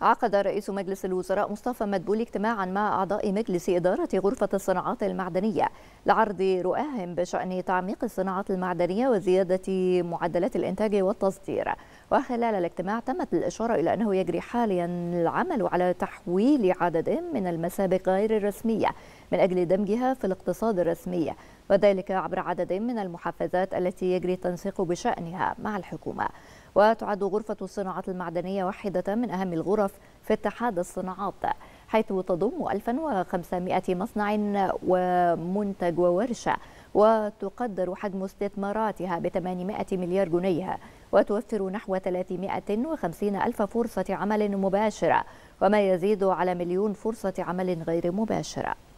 عقد رئيس مجلس الوزراء مصطفى مدبولي اجتماعا مع أعضاء مجلس إدارة غرفة الصناعات المعدنية لعرض رؤاهم بشأن تعميق الصناعات المعدنية وزيادة معدلات الإنتاج والتصدير وخلال الاجتماع تمت الإشارة إلى أنه يجري حاليا العمل على تحويل عدد من المسابق غير الرسمية من أجل دمجها في الاقتصاد الرسمي وذلك عبر عدد من المحفزات التي يجري التنسيق بشأنها مع الحكومة وتعد غرفة الصناعات المعدنية واحدة من أهم الغرف في اتحاد الصناعات حيث تضم 1500 مصنع ومنتج وورشة وتقدر حجم استثماراتها ب 800 مليار جنيه وتوفر نحو 350 ألف فرصة عمل مباشرة وما يزيد على مليون فرصة عمل غير مباشرة